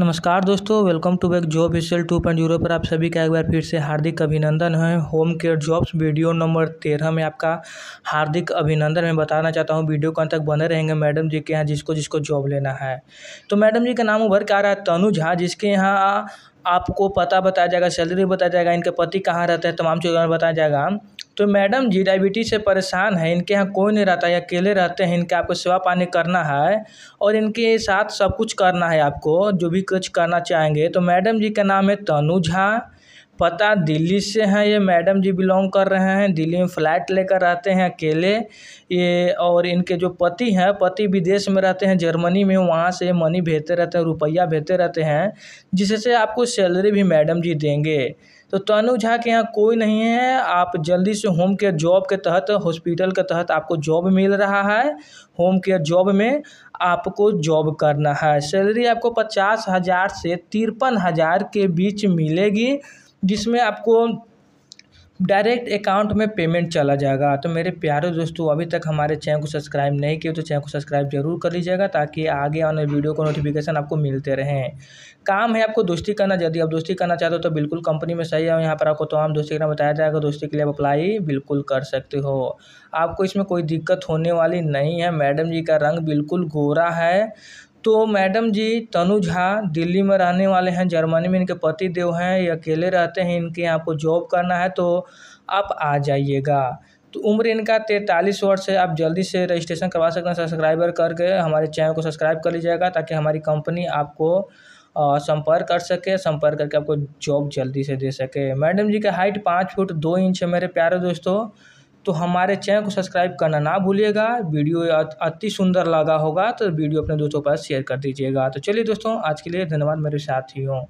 नमस्कार दोस्तों welcome to back job special two point zero पर आप सभी का एक बार फिर से हार्दिक अभिनंदन है home care jobs video number तेरह में आपका हार्दिक अभिनंदन मैं बताना चाहता हूं वीडियो को अंत तक बने रहेंगे मैडम जी के यहाँ जिसको जिसको जॉब लेना है तो मैडम जी का नाम उभर के आ रहा है तनु झा जिसके यहाँ आपको पता बताया जाएगा सैलरी बताया जाएगा इनके पति कहाँ रहते हैं तमाम चीज़ों में बताया जाएगा तो मैडम जी डायबिटीज़ से परेशान है इनके यहाँ कोई नहीं रहता है अकेले रहते हैं इनके आपको सेवा पानी करना है और इनके साथ सब कुछ करना है आपको जो भी कुछ करना चाहेंगे तो मैडम जी का नाम है तनु झा पता दिल्ली से हैं ये मैडम जी बिलोंग कर रहे हैं दिल्ली में फ्लैट लेकर रहते हैं अकेले ये और इनके जो पति हैं पति विदेश में रहते हैं जर्मनी में वहाँ से मनी भेजते रहते हैं रुपया भेजते रहते हैं जिससे आपको सैलरी भी मैडम जी देंगे तो तनु झा के यहाँ कोई नहीं है आप जल्दी से होम केयर जॉब के तहत हॉस्पिटल के तहत आपको जॉब मिल रहा है होम केयर जॉब में आपको जॉब करना है सैलरी आपको पचास हज़ार से तिरपन हज़ार के बीच मिलेगी जिसमें आपको डायरेक्ट अकाउंट में पेमेंट चला जाएगा तो मेरे प्यारे दोस्तों अभी तक हमारे चैनल को सब्सक्राइब नहीं किए तो चैनल को सब्सक्राइब जरूर कर लीजिएगा ताकि आगे आने वीडियो को नोटिफिकेशन आपको मिलते रहें काम है आपको दोस्ती करना यदि आप दोस्ती करना चाहते हो तो बिल्कुल कंपनी में सही है यहाँ पर आपको तमाम दोस्ती करना बताया जाएगा दोस्ती के लिए आप अप्लाई बिल्कुल कर सकते हो आपको इसमें कोई दिक्कत होने वाली नहीं है मैडम जी का रंग बिल्कुल गोरा है तो मैडम जी तनु झा दिल्ली में रहने वाले हैं जर्मनी में इनके पति देव हैं ये अकेले रहते हैं इनके यहाँ को जॉब करना है तो आप आ जाइएगा तो उम्र इनका तैंतालीस वर्ष है आप जल्दी से रजिस्ट्रेशन करवा सकते हैं सब्सक्राइबर करके हमारे चैनल को सब्सक्राइब कर लीजिएगा ताकि हमारी कंपनी आपको संपर्क कर सके संपर्क करके आपको जॉब जल्दी से दे सके मैडम जी का हाइट पाँच फुट दो इंच है मेरे प्यारे दोस्तों तो हमारे चैनल को सब्सक्राइब करना ना भूलिएगा वीडियो अति सुंदर लगा होगा तो वीडियो अपने दोस्तों के पास शेयर कर दीजिएगा तो चलिए दोस्तों आज के लिए धन्यवाद मेरे साथियों